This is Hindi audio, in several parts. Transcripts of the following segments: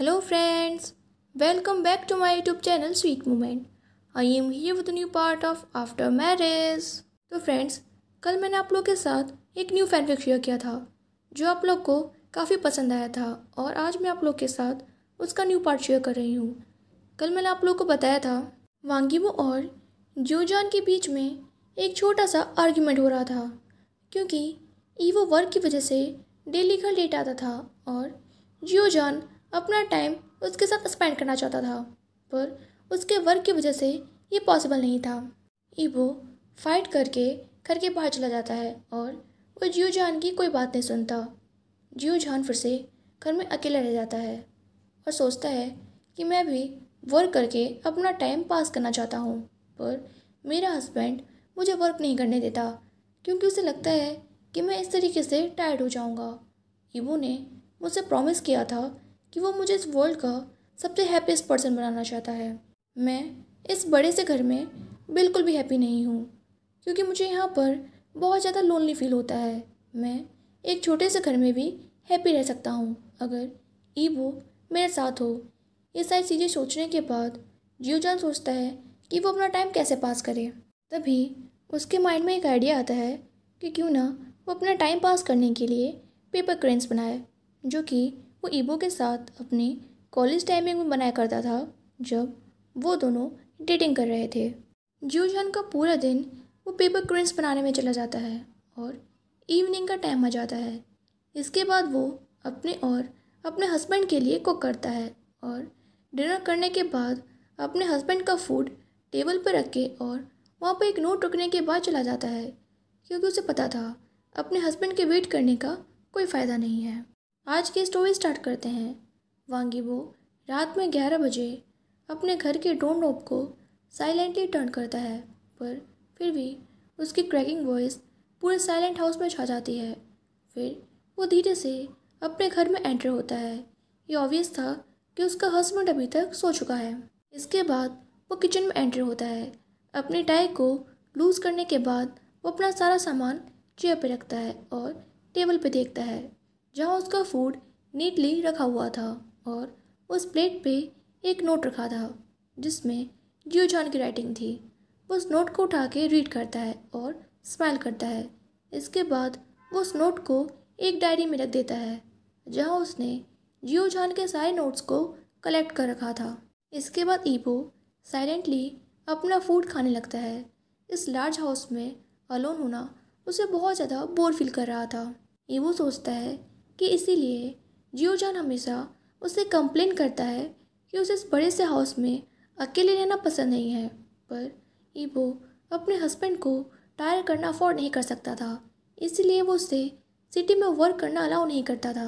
Hello friends welcome back to my YouTube channel sweet moment I am here with new part of after marriage तो फ्रेंड्स कल मैंने आप लोग के साथ एक न्यू फैनफिक शेयर किया था जो आप लोग को काफ़ी पसंद आया था और आज मैं आप लोग के साथ उसका न्यू पार्ट शेयर कर रही हूँ कल मैंने आप लोग को बताया था वांगीबो और जोजान के बीच में एक छोटा सा आर्ग्यूमेंट हो रहा था क्योंकि ईवो वर्क की वजह से डेली घर लेट आता था और जियोजान अपना टाइम उसके साथ स्पेंड करना चाहता था पर उसके वर्क की वजह से ये पॉसिबल नहीं था ईबो फाइट करके घर के बाहर चला जाता है और वो जियो जान की कोई बात नहीं सुनता जियो जान फिर से घर में अकेला रह जाता है और सोचता है कि मैं भी वर्क करके अपना टाइम पास करना चाहता हूँ पर मेरा हस्बैंड मुझे वर्क नहीं करने देता क्योंकि उसे लगता है कि मैं इस तरीके से टायर्ड हो जाऊँगा ईबो ने मुझसे प्रॉमिस किया था कि वो मुझे इस वर्ल्ड का सबसे हैप्पीस्ट पर्सन बनाना चाहता है मैं इस बड़े से घर में बिल्कुल भी हैप्पी नहीं हूँ क्योंकि मुझे यहाँ पर बहुत ज़्यादा लोनली फील होता है मैं एक छोटे से घर में भी हैप्पी रह सकता हूँ अगर बुक मेरे साथ हो ये सारी चीज़ें सोचने के बाद जान सोचता है कि वो अपना टाइम कैसे पास करे तभी उसके माइंड में एक आइडिया आता है कि क्यों ना वो अपना टाइम पास करने के लिए पेपर क्रेंस बनाए जो कि वो ईबो के साथ अपने कॉलेज टाइमिंग में बनाया करता था जब वो दोनों डेटिंग कर रहे थे जान का पूरा दिन वो पेपर क्रिंस बनाने में चला जाता है और इवनिंग का टाइम आ जाता है इसके बाद वो अपने और अपने हस्बैंड के लिए कुक करता है और डिनर करने के बाद अपने हस्बैंड का फूड टेबल पर रख के और वहाँ पर एक नोट रखने के बाद चला जाता है क्योंकि उसे पता था अपने हस्बैंड के वेट करने का कोई फ़ायदा नहीं है आज की स्टोरी स्टार्ट करते हैं वांगीबो रात में ग्यारह बजे अपने घर के डोर नोब को साइलेंटली टर्न करता है पर फिर भी उसकी क्रैकिंग वॉइस पूरे साइलेंट हाउस में छा जाती है फिर वो धीरे से अपने घर में एंटर होता है ये ऑब्वियस था कि उसका हस्बैंड अभी तक सो चुका है इसके बाद वो किचन में एंटर होता है अपने टाई को लूज़ करने के बाद वो अपना सारा सामान चेयर पर रखता है और टेबल पर देखता है जहाँ उसका फूड नीटली रखा हुआ था और उस प्लेट पे एक नोट रखा था जिसमें जियो जान की राइटिंग थी वो उस नोट को उठा के रीड करता है और स्माइल करता है इसके बाद वो उस नोट को एक डायरी में रख देता है जहाँ उसने जियो जॉन के सारे नोट्स को कलेक्ट कर रखा था इसके बाद ईपो साइलेंटली अपना फूड खाने लगता है इस लार्ज हाउस में अलोन होना उसे बहुत ज़्यादा बोर फील कर रहा था ईबो सोचता है कि इसीलिए जियो जान हमेशा उससे कंप्लेन करता है कि उसे इस बड़े से हाउस में अकेले रहना पसंद नहीं है पर ईबो अपने हस्बैंड को टायर करना अफोर्ड नहीं कर सकता था इसीलिए वो उससे सिटी में वर्क करना अलाउ नहीं करता था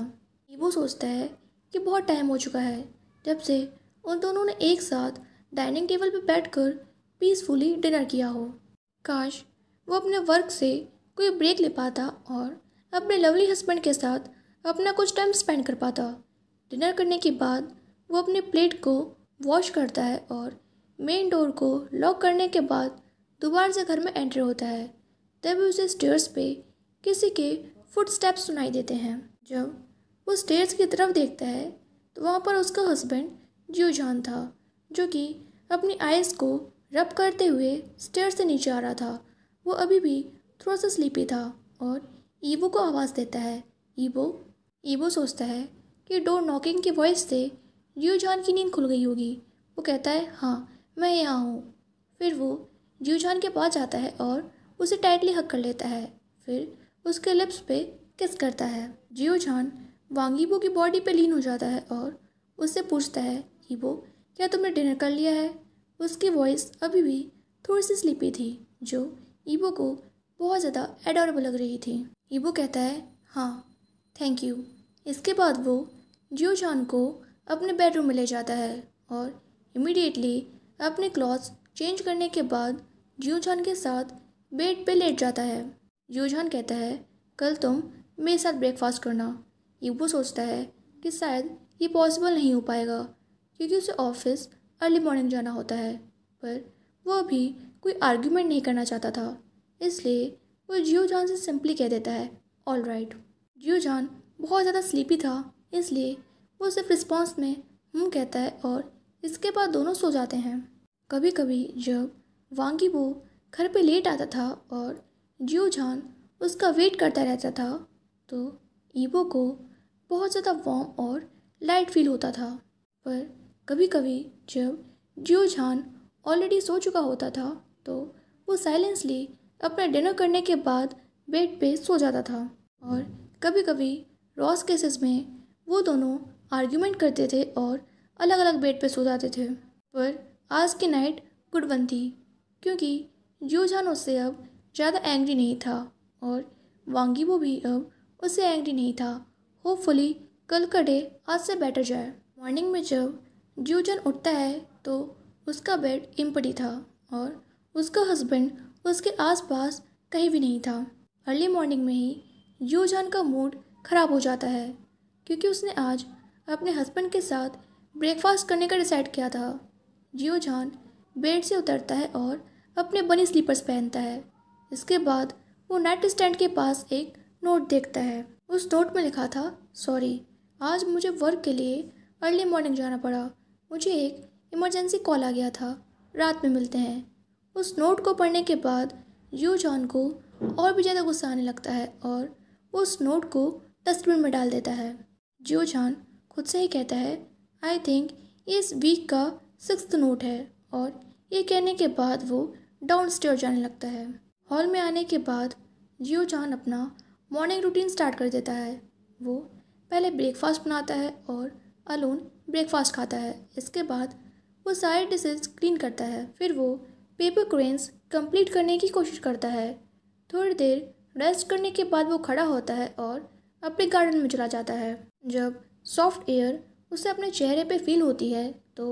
ईबो सोचता है कि बहुत टाइम हो चुका है जब से उन दोनों ने एक साथ डाइनिंग टेबल पर बैठ पीसफुली डिनर किया हो काश वो अपने वर्क से कोई ब्रेक ले पाता और अपने लवली हस्बैंड के साथ अपना कुछ टाइम स्पेंड कर पाता डिनर करने के बाद वो अपने प्लेट को वॉश करता है और मेन डोर को लॉक करने के बाद दोबारा से घर में एंटर होता है तभी उसे स्टेयर्स पे किसी के फुट स्टेप्स सुनाई देते हैं जब वो स्टेयर्स की तरफ देखता है तो वहाँ पर उसका हस्बैंड जियो जान था जो कि अपनी आइज़ को रब करते हुए स्टेयर से नीचे आ रहा था वो अभी भी थोड़ा सा स्लीपी था और ईवो को आवाज़ देता है ईवो ईबो सोचता है कि डोर नॉकिंग की वॉइस से जियो जान की नींद खुल गई होगी वो कहता है हाँ मैं यहाँ हूँ फिर वो जियो जान के पास जाता है और उसे टाइटली हक कर लेता है फिर उसके लिप्स पे किस करता है जियो जान वांगीबो की बॉडी पे लीन हो जाता है और उससे पूछता है ईबो क्या तुमने डिनर कर लिया है उसकी वॉइस अभी भी थोड़ी सी स्लीपी थी जो ईबो को बहुत ज़्यादा एडोरेबल लग रही थी ईबो कहता है हाँ थैंक यू इसके बाद वो जियो जान को अपने बेडरूम में ले जाता है और इमिडिएटली अपने क्लॉथ्स चेंज करने के बाद जियो जान के साथ बेड पे लेट जाता है जियो जान कहता है कल तुम मेरे साथ ब्रेकफास्ट करना ये वो सोचता है कि शायद ये पॉसिबल नहीं हो पाएगा क्योंकि उसे ऑफिस अर्ली मॉर्निंग जाना होता है पर वो अभी कोई आर्ग्यूमेंट नहीं करना चाहता था इसलिए वो जियो जान से सिंपली कह देता है ऑल राइट right. जियो जान बहुत ज़्यादा स्लीपी था इसलिए वो सिर्फ रिस्पॉन्स में हम कहता है और इसके बाद दोनों सो जाते हैं कभी कभी जब वांगी वो घर पे लेट आता था और जियो जान उसका वेट करता रहता था तो ईबो को बहुत ज़्यादा वार्म और लाइट फील होता था पर कभी कभी जब जियो जान ऑलरेडी सो चुका होता था तो वो साइलेंसली अपना डिनर करने के बाद बेड पे सो जाता था और कभी कभी रॉस केसेस में वो दोनों आर्ग्यूमेंट करते थे और अलग अलग बेड पे सो जाते थे पर आज की नाइट गुड वन थी क्योंकि जूझान उससे अब ज़्यादा एंग्री नहीं था और वांगीबो भी अब उससे एंग्री नहीं था होपफुली कल का डे आज से बेटर जाए मॉर्निंग में जब जूजन उठता है तो उसका बेड इम्पटी था और उसका हस्बैंड उसके आसपास कहीं भी नहीं था अर्ली मॉर्निंग में ही योजान का मूड ख़राब हो जाता है क्योंकि उसने आज अपने हस्बैंड के साथ ब्रेकफास्ट करने का डिसाइड किया था जियो जान बेड से उतरता है और अपने बनी स्लीपर्स पहनता है इसके बाद वो नाइट स्टैंड के पास एक नोट देखता है उस नोट में लिखा था सॉरी आज मुझे वर्क के लिए अर्ली मॉर्निंग जाना पड़ा मुझे एक इमरजेंसी कॉल आ गया था रात में मिलते हैं उस नोट को पढ़ने के बाद यू जॉन को और भी ज़्यादा गुस्सा आने लगता है और वो उस नोट को डस्टबिन में डाल देता है जियो जान खुद से ही कहता है आई थिंक ये इस वीक का सिक्स नोट है और ये कहने के बाद वो डाउन स्टेयर जाने लगता है हॉल में आने के बाद जियो जान अपना मॉर्निंग रूटीन स्टार्ट कर देता है वो पहले ब्रेकफास्ट बनाता है और अलोन ब्रेकफास्ट खाता है इसके बाद वो सारे डिशेज क्लीन करता है फिर वो पेपर क्रेंस कंप्लीट करने की कोशिश करता है थोड़ी देर रेस्ट करने के बाद वो खड़ा होता है और अपने गार्डन में चला जाता है जब सॉफ्ट एयर उसे अपने चेहरे पे फील होती है तो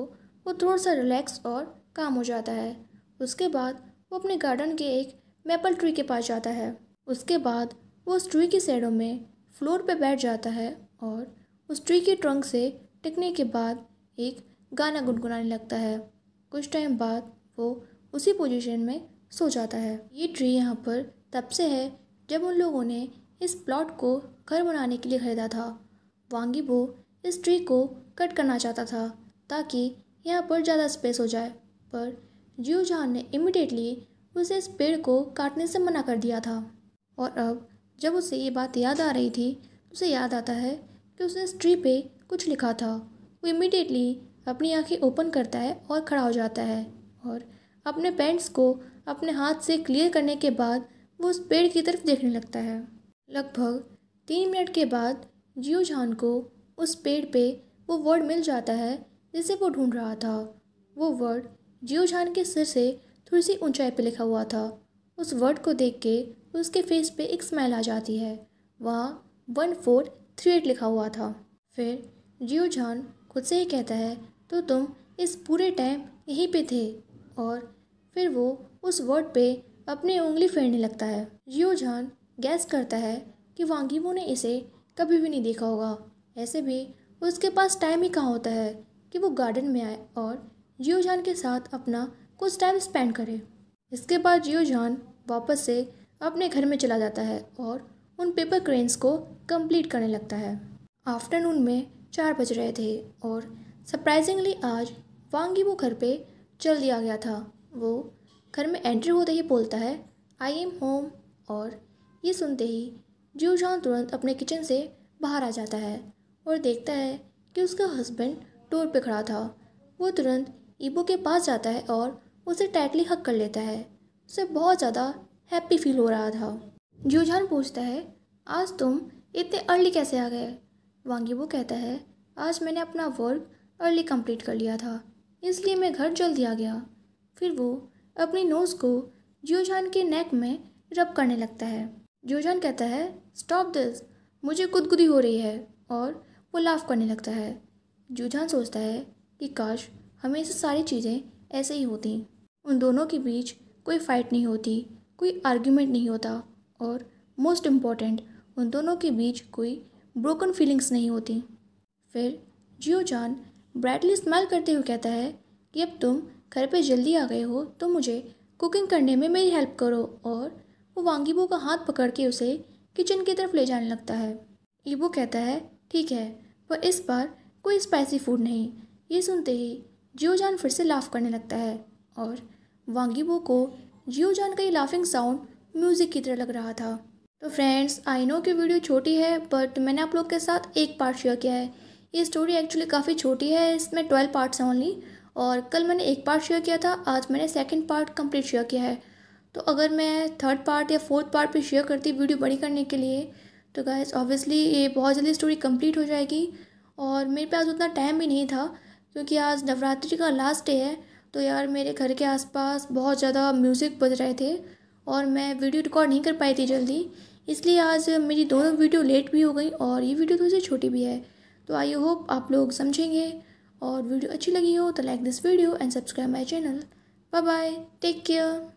वो थोड़ा सा रिलैक्स और काम हो जाता है उसके बाद वो अपने गार्डन के एक मेपल ट्री के पास जाता है उसके बाद वो उस ट्री की साइडों में फ्लोर पे बैठ जाता है और उस ट्री के ट्रंक से टिकने के बाद एक गाना गुनगुनाने लगता है कुछ टाइम बाद वो उसी पोजीशन में सो जाता है ये ट्री यहाँ पर तब से है जब उन लोगों ने इस प्लॉट को घर बनाने के लिए खरीदा था वांगी बो इस ट्री को कट करना चाहता था ताकि यहाँ पर ज़्यादा स्पेस हो जाए पर जियो जहान ने इमिडिएटली उसे इस पेड़ को काटने से मना कर दिया था और अब जब उसे ये बात याद आ रही थी उसे याद आता है कि उसने इस ट्री पे कुछ लिखा था वो इमिडिएटली अपनी आंखें ओपन करता है और खड़ा हो जाता है और अपने पेंट्स को अपने हाथ से क्लियर करने के बाद वो उस पेड़ की तरफ देखने लगता है लगभग तीन मिनट के बाद जियो जान को उस पेड़ पे वो वर्ड मिल जाता है जिसे वो ढूंढ रहा था वो वर्ड जियो जान के सिर से थोड़ी सी ऊंचाई पे लिखा हुआ था उस वर्ड को देख के उसके फेस पे एक स्माइल आ जाती है वहाँ वन फोर थ्री एट लिखा हुआ था फिर जियो जान खुद से ही कहता है तो तुम इस पूरे टाइम यहीं पे थे और फिर वो उस वर्ड पे अपनी उंगली फेरने लगता है जियो जान गैस करता है कि वांगीबू ने इसे कभी भी नहीं देखा होगा ऐसे भी उसके पास टाइम ही कहाँ होता है कि वो गार्डन में आए और जियो जान के साथ अपना कुछ टाइम स्पेंड करे इसके बाद जियो जान वापस से अपने घर में चला जाता है और उन पेपर क्रेन्स को कंप्लीट करने लगता है आफ्टरनून में चार बज रहे थे और सरप्राइजिंगली आज वांगी वो घर पे चल दिया गया था वो घर में एंट्री होते ही बोलता है आई एम होम और ये सुनते ही जू जॉन तुरंत अपने किचन से बाहर आ जाता है और देखता है कि उसका हस्बैंड टोर पे खड़ा था वो तुरंत ईबो के पास जाता है और उसे टाइटली हक कर लेता है उसे बहुत ज़्यादा हैप्पी फील हो रहा था जूझान पूछता है आज तुम इतने अर्ली कैसे आ गए वांगी वो कहता है आज मैंने अपना वर्क अर्ली कंप्लीट कर लिया था इसलिए मैं घर जल्दी आ गया फिर वो अपनी नोज़ को जियोजान के नेक में रब करने लगता है जियोजान कहता है स्टॉप दिस मुझे गुदगुदी हो रही है और वो लाफ करने लगता है जियोजान सोचता है कि काश हमेशा सारी चीज़ें ऐसे ही होती उन दोनों के बीच कोई फाइट नहीं होती कोई आर्ग्यूमेंट नहीं होता और मोस्ट इम्पॉर्टेंट उन दोनों के बीच कोई ब्रोकन फीलिंग्स नहीं होती फिर जियो जान ब्राइटली स्माइल करते हुए कहता है कि अब तुम घर पे जल्दी आ गए हो तो मुझे कुकिंग करने में मेरी हेल्प करो और वो वांगीबू का हाथ पकड़ के उसे किचन की तरफ ले जाने लगता है ईबू कहता है ठीक है पर इस बार कोई स्पाइसी फूड नहीं ये सुनते ही जियो जान फिर से लाफ करने लगता है और वांगीबू को जियो जान का ये लाफिंग साउंड म्यूज़िक की तरह लग रहा था तो फ्रेंड्स आई नो की वीडियो छोटी है बट मैंने आप लोग के साथ एक पार्ट शेयर किया है ये स्टोरी एक्चुअली काफ़ी छोटी है इसमें ट्वेल्व पार्ट्स हैं ओनली और कल मैंने एक पार्ट शेयर किया था आज मैंने सेकंड पार्ट कंप्लीट शेयर किया है तो अगर मैं थर्ड पार्ट या फोर्थ पार्ट पे शेयर करती वीडियो बड़ी करने के लिए तो गाइज ऑब्वियसली ये बहुत जल्दी स्टोरी कंप्लीट हो जाएगी और मेरे पास उतना टाइम भी नहीं था क्योंकि आज नवरात्रि का लास्ट डे है तो यार मेरे घर के आसपास बहुत ज़्यादा म्यूज़िक बज रहे थे और मैं वीडियो रिकॉर्ड नहीं कर पाई थी जल्दी इसलिए आज मेरी दोनों वीडियो लेट भी हो गई और ये वीडियो थोड़ी सी छोटी भी है तो आई होप आप लोग समझेंगे और वीडियो अच्छी लगी हो तो like this video and subscribe my channel bye bye take care